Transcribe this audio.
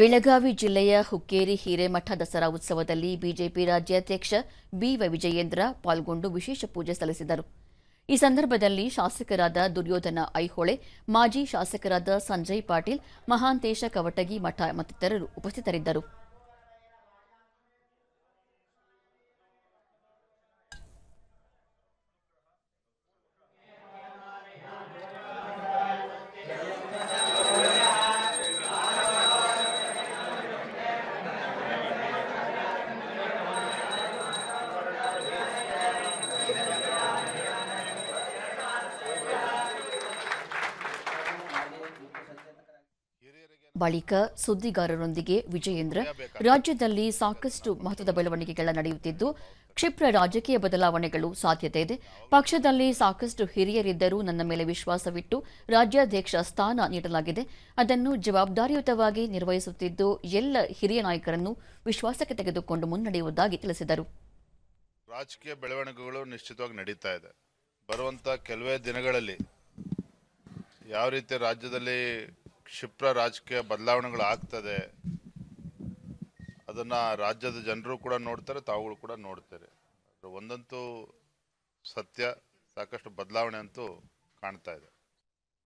ಬೆಳಗಾವಿ ಜಿಲ್ಲೆಯ ಹುಕ್ಕೇರಿ ಹಿರೇಮಠ ದಸರಾ ಉತ್ಸವದಲ್ಲಿ ಬಿಜೆಪಿ ರಾಜ್ಯಾಧ್ಯಕ್ಷ ಬಿವೈ ವಿಜಯೇಂದ್ರ ಪಾಲ್ಗೊಂಡು ವಿಶೇಷ ಪೂಜೆ ಸಲ್ಲಿಸಿದರು ಈ ಸಂದರ್ಭದಲ್ಲಿ ಶಾಸಕರಾದ ದುರ್ಯೋಧನ ಐಹೊಳೆ ಮಾಜಿ ಶಾಸಕರಾದ ಸಂಜಯ್ ಪಾಟೀಲ್ ಮಹಾಂತೇಶ ಕವಟಗಿ ಮಠ ಮತ್ತಿತರರು ಉಪಸ್ಥಿತರಿದ್ದರು ಬಳಿಕ ಸುದ್ದಿಗಾರರೊಂದಿಗೆ ವಿಜಯೇಂದ್ರ ರಾಜ್ಯದಲ್ಲಿ ಸಾಕಷ್ಟು ಮಹತ್ವದ ಬೆಳವಣಿಗೆಗಳ ನಡೆಯುತ್ತಿದ್ದು ಕ್ಷಿಪ್ರ ರಾಜಕೀಯ ಬದಲಾವಣೆಗಳು ಸಾಧ್ಯತೆ ಇದೆ ಪಕ್ಷದಲ್ಲಿ ಸಾಕಷ್ಟು ಹಿರಿಯರಿದ್ದರೂ ನನ್ನ ಮೇಲೆ ವಿಶ್ವಾಸವಿಟ್ಟು ರಾಜ್ಯಾಧ್ಯಕ್ಷ ಸ್ಥಾನ ನೀಡಲಾಗಿದೆ ಅದನ್ನು ಜವಾಬ್ದಾರಿಯುತವಾಗಿ ನಿರ್ವಹಿಸುತ್ತಿದ್ದು ಎಲ್ಲ ಹಿರಿಯ ನಾಯಕರನ್ನು ವಿಶ್ವಾಸಕ್ಕೆ ತೆಗೆದುಕೊಂಡು ಮುನ್ನಡೆಯುವುದಾಗಿ ತಿಳಿಸಿದರು ರಾಜಕೀಯ ಬೆಳವಣಿಗೆಗಳು ನಿಶ್ಚಿತವಾಗಿ ನಡೀತಾ ಇದೆ ಬರುವಂಥ ಕೆಲವೇ ದಿನಗಳಲ್ಲಿ ಯಾವ ರೀತಿ ರಾಜ್ಯದಲ್ಲಿ ಕ್ಷಿಪ್ರ ರಾಜಕೀಯ ಬದಲಾವಣೆಗಳು ಆಗ್ತದೆ ಅದನ್ನು ರಾಜ್ಯದ ಜನರು ಕೂಡ ನೋಡ್ತಾರೆ ತಾವುಗಳು ಕೂಡ ನೋಡ್ತಾರೆ ಒಂದಂತೂ ಸತ್ಯ ಸಾಕಷ್ಟು ಬದಲಾವಣೆ ಅಂತೂ ಕಾಣ್ತಾ ಇದೆ